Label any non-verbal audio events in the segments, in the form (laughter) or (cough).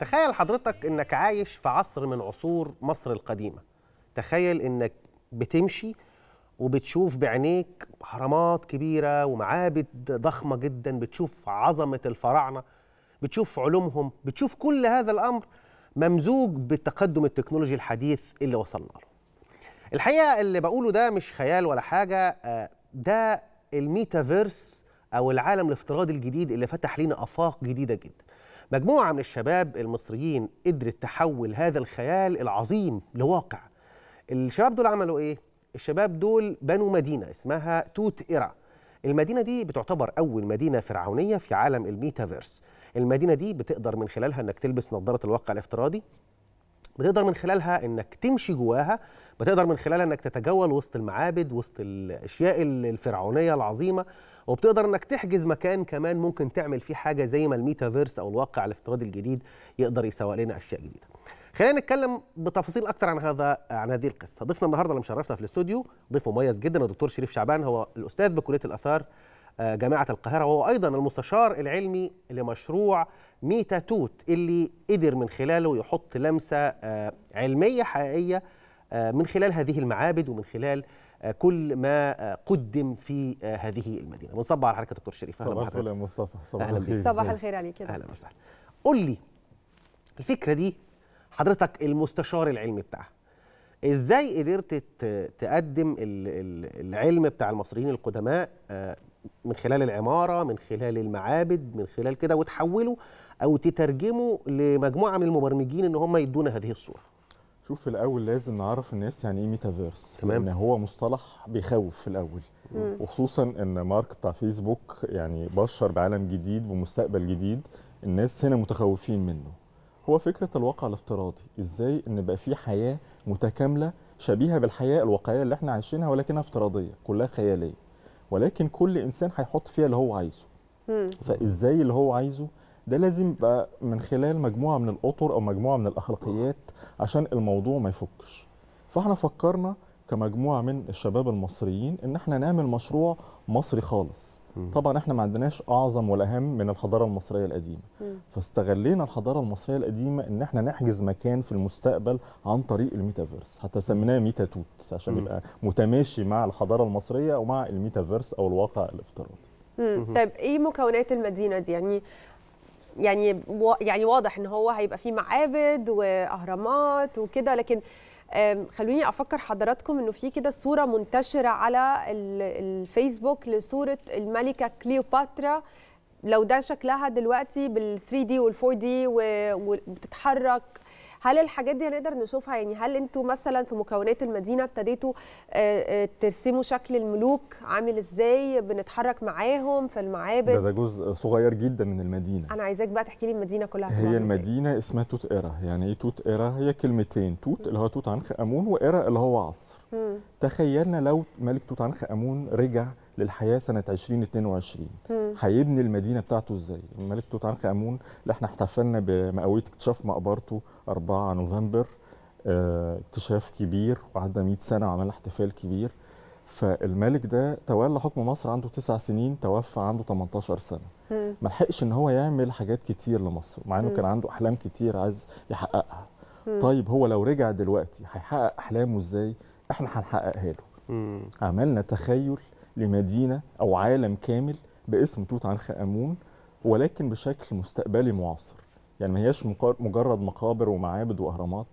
تخيل حضرتك انك عايش في عصر من عصور مصر القديمه تخيل انك بتمشي وبتشوف بعينيك هرمات كبيره ومعابد ضخمه جدا بتشوف عظمه الفراعنه بتشوف علومهم بتشوف كل هذا الامر ممزوج بالتقدم التكنولوجي الحديث اللي وصلنا له الحقيقه اللي بقوله ده مش خيال ولا حاجه آه، ده الميتافيرس او العالم الافتراضي الجديد اللي فتح لينا افاق جديده جدا مجموعة من الشباب المصريين قدرت تحول هذا الخيال العظيم لواقع الشباب دول عملوا إيه؟ الشباب دول بنوا مدينة اسمها توت إيرا المدينة دي بتعتبر أول مدينة فرعونية في عالم الميتافيرس المدينة دي بتقدر من خلالها أنك تلبس نظارة الواقع الافتراضي بتقدر من خلالها انك تمشي جواها بتقدر من خلالها انك تتجول وسط المعابد وسط الاشياء الفرعونيه العظيمه وبتقدر انك تحجز مكان كمان ممكن تعمل فيه حاجه زي ما الميتافيرس او الواقع الافتراضي الجديد يقدر يسوق لنا اشياء جديده خلينا نتكلم بتفاصيل اكتر عن هذا عن هذه القصه ضيفنا النهارده اللي مشرفنا في الاستوديو ضيف مميز جدا الدكتور شريف شعبان هو الاستاذ بكليه الاثار آه، جامعه القاهره وهو ايضا المستشار العلمي لمشروع ميتا توت اللي قدر من خلاله يحط لمسه آه، علميه حقيقيه آه، من خلال هذه المعابد ومن خلال آه، كل ما آه، قدم في آه، هذه المدينه بنصب على حضرتك دكتور شريف صباح بحضرتك يا مصطفى صباح الخير صباح الخير عليك كده اهلا وسهلا قل لي الفكره دي حضرتك المستشار العلمي بتاعها ازاي قدرت تقدم العلم بتاع المصريين القدماء من خلال العماره من خلال المعابد من خلال كده وتحوله او تترجمه لمجموعه من المبرمجين ان هم يدونا هذه الصوره شوف في الاول لازم نعرف الناس يعني ايه ميتافيرس تمام ان هو مصطلح بيخوف في الاول مم. وخصوصا ان مارك بتاع فيسبوك يعني بشر بعالم جديد ومستقبل جديد الناس هنا متخوفين منه هو فكره الواقع الافتراضي ازاي ان بقى في حياه متكامله شبيهه بالحياه الواقعيه اللي احنا عايشينها ولكنها افتراضيه كلها خياليه ولكن كل انسان هيحط فيها اللي هو عايزه مم. فازاي اللي هو عايزه ده لازم يبقى من خلال مجموعه من الاطر او مجموعه من الاخلاقيات عشان الموضوع ما يفكش فاحنا فكرنا كمجموعه من الشباب المصريين ان احنا نعمل مشروع مصري خالص طبعا احنا ما عندناش اعظم والاهم من الحضاره المصريه القديمه فاستغلينا الحضاره المصريه القديمه ان احنا نحجز مكان في المستقبل عن طريق الميتافيرس حتى سميناه ميتا توت عشان يبقى متماشي مع الحضاره المصريه ومع الميتافيرس او الواقع الافتراضي طيب ايه مكونات المدينه دي يعني يعني يعني واضح ان هو هيبقى فيه معابد واهرامات وكده لكن خلوني افكر حضراتكم انه في كده صوره منتشره على الفيسبوك لصوره الملكه كليوباترا لو ده شكلها دلوقتي بال 3 دي وال 4 دي وبتتحرك هل الحاجات دي هنقدر نشوفها يعني هل انتوا مثلا في مكونات المدينه ابتديتوا آه، آه، ترسموا شكل الملوك عامل ازاي بنتحرك معاهم في المعابد ده, ده جزء صغير جدا من المدينه انا عايزاك بقى تحكي لي المدينه كلها هي المدينه زي. اسمها توت ايرا يعني ايه توت ايرا هي كلمتين توت اللي هو توت عنخ امون وايرا اللي هو عصر مم. تخيلنا لو ملك توت عنخ امون رجع للحياه سنه 2022 هيبني المدينه بتاعته ازاي؟ الملك توت عنخ امون اللي احنا احتفلنا بمئويه اكتشاف مقبرته 4 نوفمبر آه، اكتشاف كبير وعدى 100 سنه وعمل احتفال كبير فالملك ده تولى حكم مصر عنده تسع سنين توفى عنده 18 سنه ما لحقش ان هو يعمل حاجات كتير لمصر مع انه كان عنده احلام كتير عايز يحققها طيب هو لو رجع دلوقتي هيحقق احلامه ازاي احنا هنحققها له مم. عملنا تخيل لمدينه او عالم كامل باسم توت عنخ امون ولكن بشكل مستقبلي معاصر يعني ما هياش مجرد مقابر ومعابد واهرامات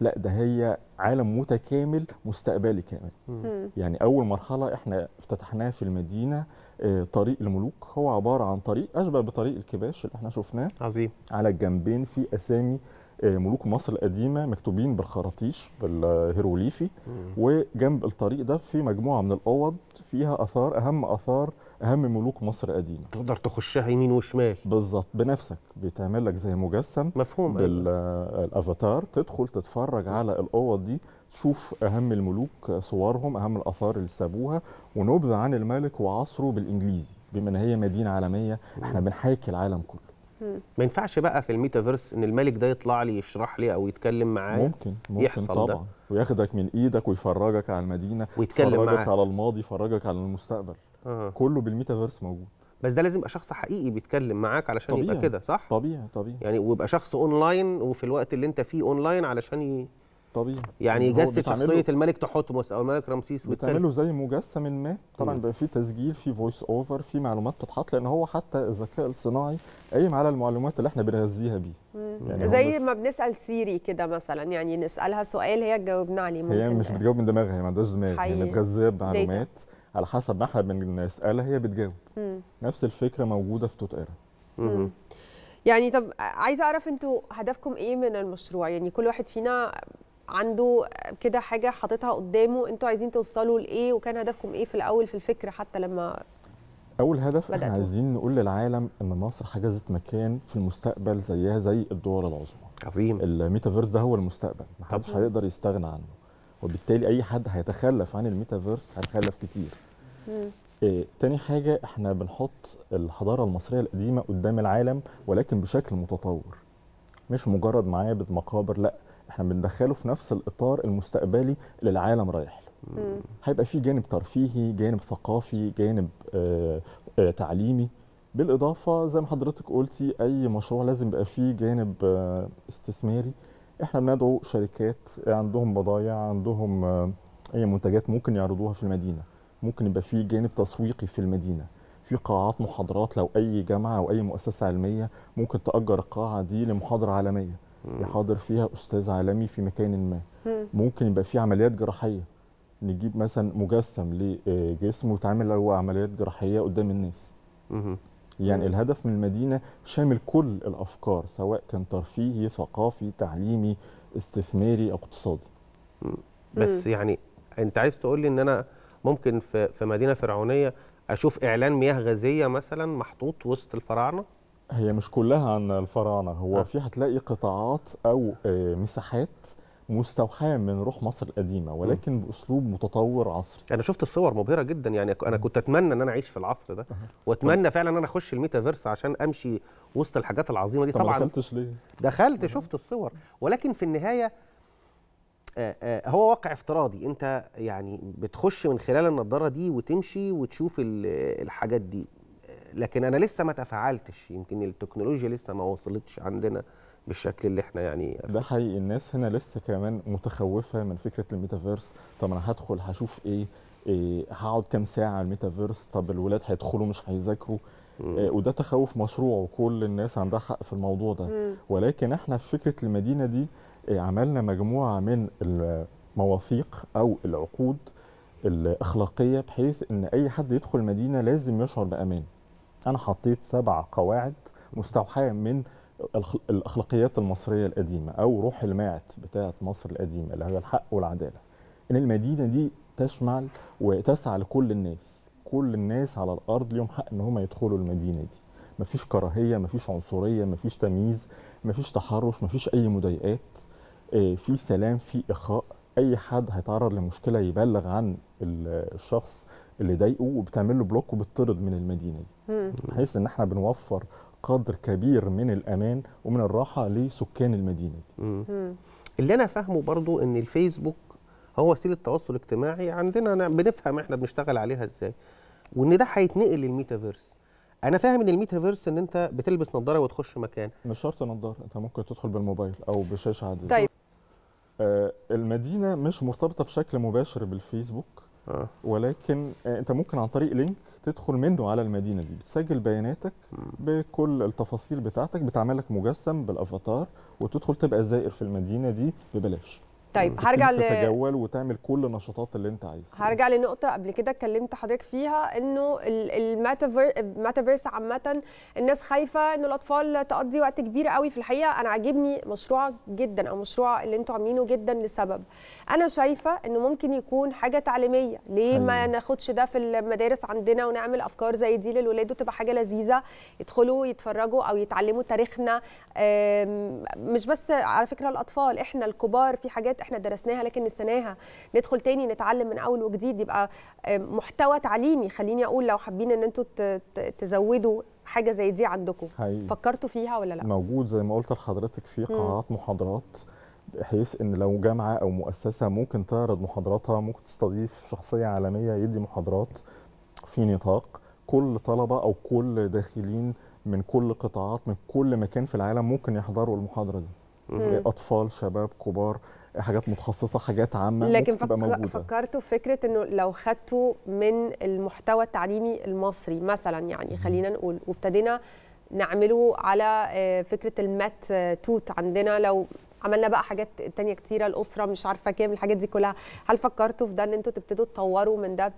لا ده هي عالم متكامل مستقبلي كامل مم. يعني اول مرحله احنا افتتحناها في المدينه آه، طريق الملوك هو عباره عن طريق اشبه بطريق الكباش اللي احنا شفناه عظيم على الجنبين في اسامي آه، ملوك مصر القديمه مكتوبين بالخراطيش بالهيروغليفي وجنب الطريق ده في مجموعه من الاوض فيها اثار اهم اثار اهم ملوك مصر القديمه تقدر تخشها يمين وشمال بالظبط بنفسك بيتعمل لك زي مجسم مفهوم أيوة. بالافاتار آه، تدخل تتفرج على الاوض دي تشوف اهم الملوك آه، صورهم اهم الاثار اللي سابوها ونبذه عن الملك وعصره بالانجليزي بما ان هي مدينه عالميه احنا بنحاكي العالم كله ما ينفعش بقى في الميتافيرس ان الملك ده يطلع لي يشرح لي او يتكلم معايا ممكن ممكن يحصل طبعا ده. وياخدك من ايدك ويفرجك على المدينه ويتكلم يفرجك على الماضي يفرجك على المستقبل آه. كله بالميتافيرس موجود بس ده لازم يبقى شخص حقيقي بيتكلم معاك علشان طبيعي. يبقى كده صح طبيعي طبيعي يعني ويبقى شخص اونلاين وفي الوقت اللي انت فيه اونلاين علشان ي... طبيعي يعني جسد شخصيه الملك تحتمس او الملك رمسيس بتعمله زي مجسم ما طبعا بيبقى في تسجيل في فويس اوفر في معلومات تتحط لان هو حتى الذكاء الصناعي قايم على المعلومات اللي احنا بنغذيها بيه يعني زي ما بنسال سيري كده مثلا يعني نسالها سؤال هي تجاوبنا عليه هي مش بتجاوب من دماغها هي ما عندهاش دماغ هي يعني متغذيه بمعلومات على حسب ما احنا بنسالها هي بتجاوب مم. نفس الفكره موجوده في توت ايرا يعني طب عايزه اعرف انتوا هدفكم ايه من المشروع يعني كل واحد فينا عنده كده حاجه حاططها قدامه انتوا عايزين توصلوا لايه وكان هدفكم ايه في الاول في الفكر حتى لما اول هدف بدأتوا. احنا عايزين نقول للعالم ان مصر حجزت مكان في المستقبل زيها زي الدول العظمى عظيم الميتافيرس ده هو المستقبل محدش هيقدر يستغنى عنه وبالتالي اي حد هيتخلف عن الميتافيرس هيتخلف كتير إيه تاني حاجه احنا بنحط الحضاره المصريه القديمه قدام العالم ولكن بشكل متطور مش مجرد معابد مقابر لا احنا بندخله في نفس الاطار المستقبلي اللي العالم رايح له هيبقى في جانب ترفيهي جانب ثقافي جانب آآ آه، آآ آه، تعليمي بالاضافه زي ما حضرتك قلتي اي مشروع لازم يبقى فيه جانب آه، استثماري احنا بندعو شركات عندهم بضايع عندهم اي منتجات ممكن يعرضوها في المدينه ممكن يبقى فيه جانب تسويقي في المدينه في قاعات محاضرات لو اي جامعه او اي مؤسسه علميه ممكن تاجر القاعه دي لمحاضره عالميه يحاضر فيها استاذ عالمي في مكان ما ممكن يبقى في عمليات جراحيه نجيب مثلا مجسم لجسم آه، وتعمل له عمليات جراحيه قدام الناس يعني الهدف من المدينه شامل كل الافكار سواء كان ترفيهي ثقافي تعليمي استثماري او اقتصادي بس يعني انت عايز تقول لي ان انا ممكن في مدينه فرعونيه اشوف اعلان مياه غازيه مثلا محطوط وسط الفراعنه هي مش كلها عن الفراعنه هو آه. في هتلاقي قطاعات او آه، مساحات مستوحاه من روح مصر القديمه ولكن باسلوب متطور عصري انا شفت الصور مبهره جدا يعني انا كنت اتمنى ان انا اعيش في العصر ده واتمنى طيب. فعلا ان انا اخش الميتافيرس عشان امشي وسط الحاجات العظيمه دي طبعا ما دخلتش ليه دخلت شفت الصور ولكن في النهايه آه، آه، هو واقع افتراضي انت يعني بتخش من خلال النضاره دي وتمشي وتشوف الحاجات دي لكن انا لسه ما تفاعلتش يمكن التكنولوجيا لسه ما وصلتش عندنا بالشكل اللي احنا يعني ده حقيقي الناس هنا لسه كمان متخوفه من فكره الميتافيرس طب انا هدخل هشوف ايه, إيه هقعد كام ساعه على الميتافيرس طب الولاد هيدخلوا مش هيذاكروا إيه وده تخوف مشروع وكل الناس عندها حق في الموضوع ده مم. ولكن احنا في فكره المدينه دي إيه عملنا مجموعه من المواثيق او العقود الاخلاقيه بحيث ان اي حد يدخل المدينه لازم يشعر بامان انا حطيت سبع قواعد مستوحاه من الاخلاقيات المصريه القديمه او روح الماعت بتاعه مصر القديمه اللي هي الحق والعداله ان المدينه دي تشمل وتسعى لكل الناس كل الناس على الارض ليهم حق ان هم يدخلوا المدينه دي مفيش كراهيه مفيش عنصريه مفيش تمييز مفيش تحرش مفيش اي مضايقات آه، في سلام في اخاء اي حد هيتعرض لمشكله يبلغ عن الشخص اللي ضايقه وبتعمل له بلوك وبتطرد من المدينه دي بحيث ان احنا بنوفر قدر كبير من الامان ومن الراحه لسكان المدينه دي اللي انا فاهمه برضو ان الفيسبوك هو وسيله تواصل اجتماعي عندنا بنفهم احنا بنشتغل عليها ازاي وان ده هيتنقل للميتافيرس انا فاهم ان الميتافيرس ان انت بتلبس نظاره وتخش مكان مش شرط نظاره انت ممكن تدخل بالموبايل او بشاشه عاديه طيب آه المدينه مش مرتبطه بشكل مباشر بالفيسبوك آه. ولكن آه، انت ممكن عن طريق لينك تدخل منه على المدينه دي بتسجل بياناتك بكل التفاصيل بتاعتك بتعمل لك مجسم بالافاتار وتدخل تبقى زائر في المدينه دي ببلاش طيب هرجع ل تتجول وتعمل كل النشاطات اللي انت عايزها هرجع لنقطه قبل كده اتكلمت حضرتك فيها انه الميتافيرس عامه الناس خايفه ان الاطفال تقضي وقت كبير قوي في الحقيقه انا عاجبني مشروعك جدا او مشروع اللي انتوا عاملينه جدا لسبب انا شايفه انه ممكن يكون حاجه تعليميه ليه أيوة. ما ناخدش ده في المدارس عندنا ونعمل افكار زي دي للولاد وتبقى حاجه لذيذه يدخلوا يتفرجوا او يتعلموا تاريخنا مش بس على فكره الاطفال احنا الكبار في حاجات احنا درسناها لكن نسيناها ندخل تاني نتعلم من اول وجديد يبقى آه، محتوى تعليمي خليني اقول لو حابين ان انتوا تزودوا حاجه زي دي عندكم فكرتوا فيها ولا لا موجود زي ما قلت لحضرتك في قاعات محاضرات بحيث ان لو جامعه او مؤسسه ممكن تعرض محاضراتها ممكن تستضيف شخصيه عالميه يدي محاضرات في نطاق كل طلبه او كل داخلين من كل قطاعات من كل مكان في العالم ممكن يحضروا المحاضره دي اطفال شباب كبار حاجات متخصصه حاجات عامه لكن فك... موجودة. فكرتوا في فكره انه لو خدتوا من المحتوى التعليمي المصري مثلا يعني خلينا نقول وابتدينا نعمله على آه، فكره المات آه، توت عندنا لو عملنا بقى حاجات تانية كتيرة الأسرة مش عارفة كام الحاجات دي كلها هل فكرتوا في ده إن أنتوا تبتدوا تطوروا من ده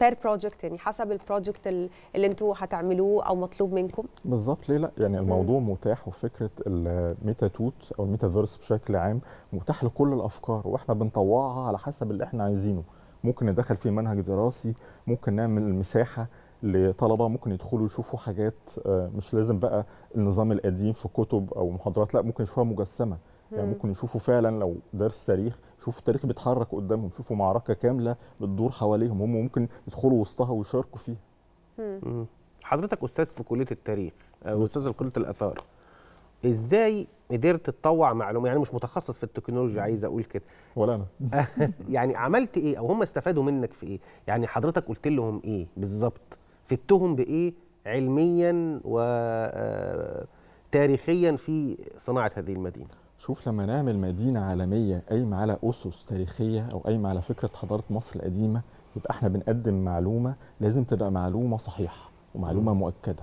بير بروجكت يعني حسب البروجكت اللي انتوا هتعملوه او مطلوب منكم بالظبط ليه لا يعني الموضوع م. متاح وفكره الميتا توت او الميتافيرس بشكل عام متاح لكل الافكار واحنا بنطوعها على حسب اللي احنا عايزينه ممكن ندخل فيه منهج دراسي ممكن نعمل مساحه لطلبه ممكن يدخلوا يشوفوا حاجات آه، مش لازم بقى النظام القديم في كتب او محاضرات لا ممكن يشوفوها مجسمه يعني ممكن يشوفوا فعلا لو درس تاريخ يشوفوا التاريخ بيتحرك قدامهم يشوفوا معركه كامله بتدور حواليهم هم ممكن يدخلوا وسطها ويشاركوا فيها حضرتك استاذ في كليه التاريخ آه، أستاذ في كليه الاثار ازاي قدرت تطوع معلومه يعني مش متخصص في التكنولوجيا عايز اقول كده ولا انا (laughs) يعني عملت ايه او هم استفادوا منك في ايه يعني حضرتك قلت لهم ايه بالظبط فدتهم بايه علميا و آه، تاريخيا في صناعه هذه المدينه شوف لما نعمل مدينة عالمية قايمة على أسس تاريخية أو قايمة على فكرة حضارة مصر القديمة يبقى احنا بنقدم معلومة لازم تبقى معلومة صحيحة ومعلومة مؤكدة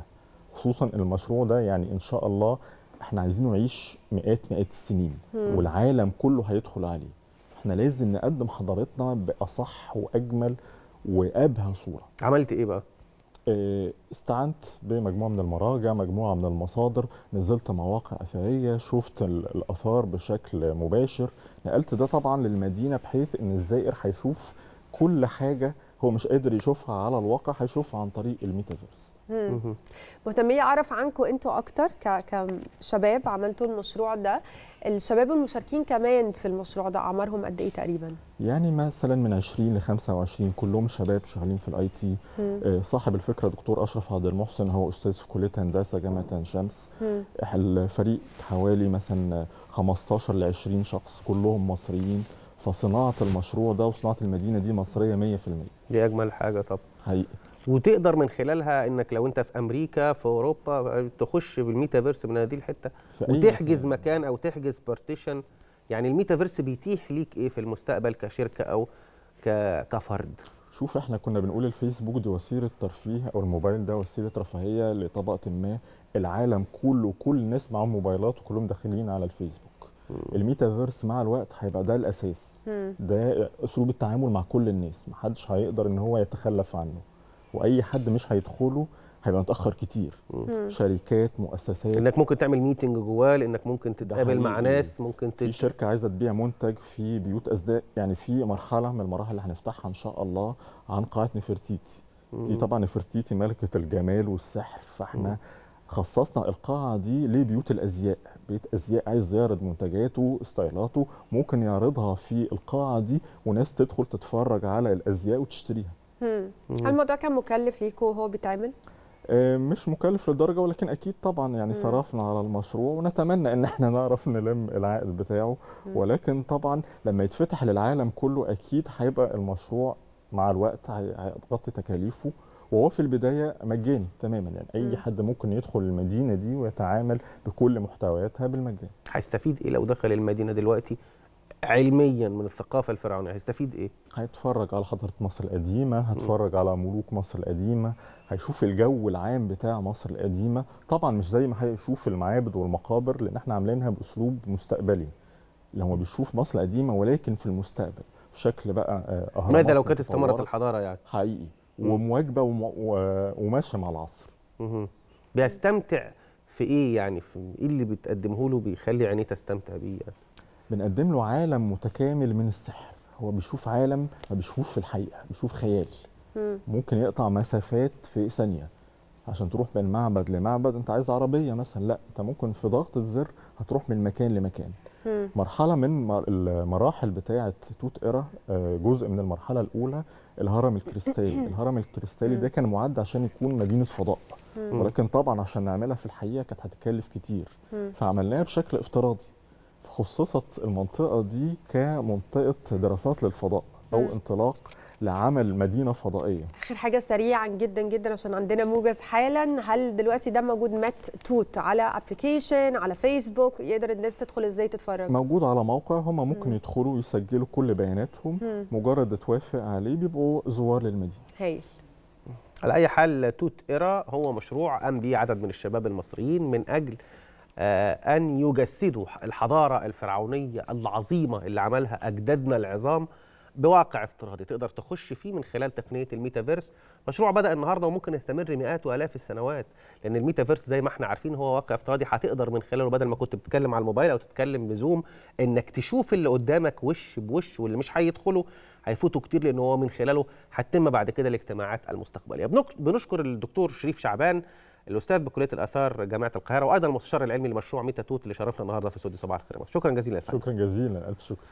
خصوصا المشروع ده يعني إن شاء الله احنا عايزينه يعيش مئات مئات السنين والعالم كله هيدخل عليه احنا لازم نقدم حضارتنا بأصح وأجمل وأبهى صورة عملت إيه بقى؟ آه، استعنت بمجموعه من المراجع مجموعه من المصادر نزلت مواقع اثريه شفت الاثار بشكل مباشر نقلت ده طبعا للمدينه بحيث ان الزائر هيشوف كل حاجه هو مش قادر يشوفها على الواقع هيشوفها عن طريق الميتافيرس مهتمية أعرف عنكم أنتوا أكتر كشباب عملتوا المشروع ده الشباب المشاركين كمان في المشروع ده أعمارهم قد إيه تقريبا؟ يعني مثلا من 20 ل 25 كلهم شباب شغالين في الاي آه، تي صاحب الفكره دكتور اشرف عبد المحسن هو استاذ في كليه هندسه جامعه عين شمس الفريق حوالي مثلا 15 ل 20 شخص كلهم مصريين فصناعه المشروع ده وصناعه المدينه دي مصريه 100% دي اجمل حاجه طبعا حقيقي وتقدر من خلالها انك لو انت في امريكا في اوروبا تخش بالميتافيرس من هذه الحته وتحجز مكان او تحجز بارتيشن يعني الميتافيرس بيتيح ليك ايه في المستقبل كشركه او كفرد شوف احنا كنا بنقول الفيسبوك دي وسيله ترفيه او الموبايل ده وسيله رفاهيه لطبقه ما العالم كله كل الناس معاهم موبايلات وكلهم داخلين على الفيسبوك الميتافيرس مع الوقت هيبقى ده الاساس ده اسلوب التعامل مع كل الناس محدش هيقدر ان هو يتخلف عنه واي حد مش هيدخله هيبقى متاخر كتير مم. شركات مؤسسات انك ممكن تعمل ميتنج جواه لانك ممكن تتقابل مع ناس ممكن تت... في شركه عايزه تبيع منتج في بيوت اسداء يعني في مرحله من المراحل اللي هنفتحها ان شاء الله عن قاعه نفرتيتي دي طبعا نفرتيتي ملكه الجمال والسحر فاحنا مم. خصصنا القاعة دي لبيوت الأزياء بيت أزياء عايز يعرض منتجاته ستايلاته ممكن يعرضها في القاعة دي وناس تدخل تتفرج على الأزياء وتشتريها هل الموضوع كان مكلف ليكوا وهو بيتعمل؟ آه، مش مكلف للدرجه ولكن اكيد طبعا يعني صرفنا على المشروع ونتمنى ان احنا نعرف نلم العائد بتاعه ولكن طبعا لما يتفتح للعالم كله اكيد هيبقى المشروع مع الوقت هيغطي تكاليفه وهو في البدايه مجاني تماما يعني اي م. حد ممكن يدخل المدينه دي ويتعامل بكل محتوياتها بالمجان هيستفيد ايه لو دخل المدينه دلوقتي علميا من الثقافه الفرعونيه هيستفيد ايه هيتفرج على حضاره مصر القديمه هيتفرج على ملوك مصر القديمه هيشوف الجو العام بتاع مصر القديمه طبعا مش زي ما هيشوف المعابد والمقابر لان احنا عاملينها باسلوب مستقبلي لو بيشوف مصر القديمه ولكن في المستقبل بشكل شكل بقى آه، اهرامات ماذا لو كانت استمرت الحضاره يعني حقيقي ومواجبه وماشيه مع العصر بيستمتع في ايه يعني في ايه اللي بتقدمه له بيخلي عينيه تستمتع بيه يعني؟ بنقدم له عالم متكامل من السحر هو بيشوف عالم ما بيشوفوش في الحقيقه بيشوف خيال ممكن يقطع مسافات في ثانيه عشان تروح من معبد لمعبد انت عايز عربيه مثلا لا انت ممكن في ضغطه زر هتروح من مكان لمكان مرحله من المراحل بتاعه توت ايرا آه، جزء من المرحله الاولى الهرم الكريستالي الهرم الكريستالي ده كان معد عشان يكون مدينه فضاء ولكن طبعا عشان نعملها في الحقيقه كانت هتكلف كتير فعملناها بشكل افتراضي خصصت المنطقه دي كمنطقه دراسات للفضاء او انطلاق لعمل مدينه فضائيه اخر حاجه سريعا جدا جدا عشان عندنا موجز حالا هل دلوقتي ده موجود مات توت على ابلكيشن على فيسبوك يقدر الناس تدخل ازاي تتفرج موجود على موقع هم ممكن يدخلوا يسجلوا كل بياناتهم مجرد توافق عليه بيبقوا زوار للمدينه هايل على اي حال توت ايرا هو مشروع قام به عدد من الشباب المصريين من اجل آه، ان يجسدوا الحضاره الفرعونيه العظيمه اللي عملها اجدادنا العظام بواقع افتراضي تقدر تخش فيه من خلال تقنيه الميتافيرس مشروع بدا النهارده وممكن يستمر مئات والاف السنوات لان الميتافيرس زي ما احنا عارفين هو واقع افتراضي هتقدر من خلاله بدل ما كنت بتتكلم على الموبايل او تتكلم بزوم انك تشوف اللي قدامك وش بوش واللي مش هيدخله هيفوتوا كتير لان هو من خلاله هتتم بعد كده الاجتماعات المستقبليه بنشكر الدكتور شريف شعبان الاستاذ بكليه الاثار جامعه القاهره وايضا المستشار العلمي لمشروع ميتا توت اللي شرفنا النهارده في استوديو صباح الخير شكرا جزيلا شكرا جزيلا الف شكر